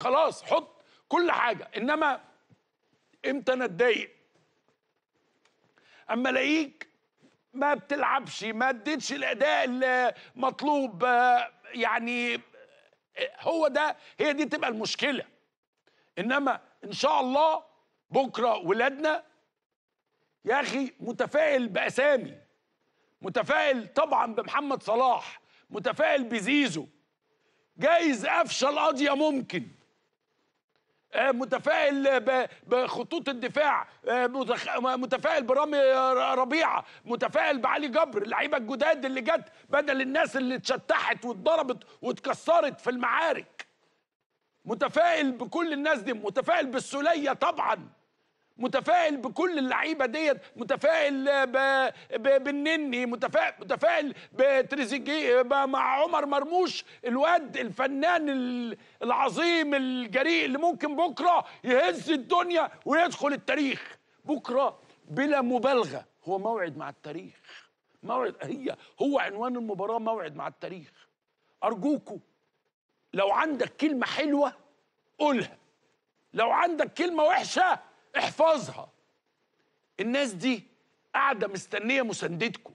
خلاص حط كل حاجه انما امتى انا اتضايق اما الاقيك ما بتلعبش ما اديتش الاداء المطلوب يعني هو ده هي دي تبقى المشكله انما ان شاء الله بكره ولادنا يا اخي متفائل باسامي متفائل طبعا بمحمد صلاح متفائل بزيزو جايز افشل قضيه ممكن آه، متفائل بخطوط الدفاع آه، متفائل برامي ربيعه متفائل بعلي جبر اللعيبه الجداد اللي جت بدل الناس اللي اتشتحت واتضربت واتكسرت في المعارك متفائل بكل الناس دي متفائل بالسوليه طبعا متفائل بكل اللعيبه ديت متفائل بالنني متفائل متفائل بتريزيجيه مع عمر مرموش الواد الفنان العظيم الجريء اللي ممكن بكره يهز الدنيا ويدخل التاريخ بكره بلا مبالغه هو موعد مع التاريخ موعد هي هو عنوان المباراه موعد مع التاريخ ارجوكوا لو عندك كلمه حلوه قولها لو عندك كلمه وحشه احفظها الناس دي قاعده مستنيه مساندتكم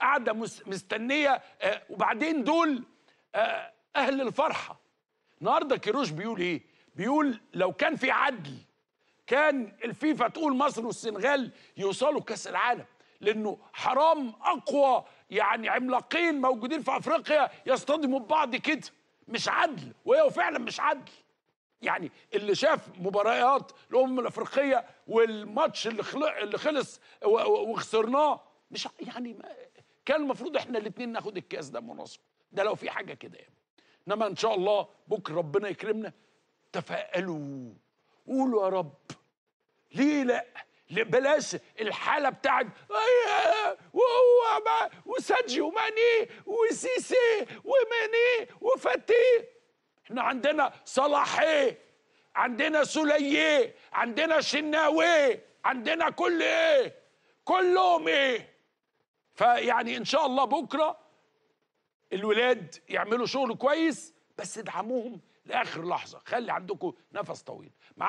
قاعده مستنيه آه وبعدين دول آه اهل الفرحه النهارده كيروش بيقول ايه بيقول لو كان في عدل كان الفيفا تقول مصر والسنغال يوصلوا كاس العالم لانه حرام اقوى يعني عملاقين موجودين في افريقيا يصطدموا ببعض كده مش عدل وهي فعلا مش عدل يعني اللي شاف مباريات الامم الافريقيه والماتش اللي اللي خلص وخسرناه مش يعني ما كان المفروض احنا الاثنين ناخد الكاس ده مناسب ده لو في حاجه كده يعني انما ان شاء الله بكره ربنا يكرمنا تفائلوا قولوا يا رب ليه لا بلاش الحاله بتاعت أيوة، وهو وسادجيو ماني وسيسي وماني وفاتيه احنا عندنا صلاحيه عندنا سليه عندنا شناويه عندنا كل ايه كلهم ايه فيعني ان شاء الله بكره الولاد يعملوا شغل كويس بس ادعموهم لاخر لحظه خلي عندكم نفس طويل مع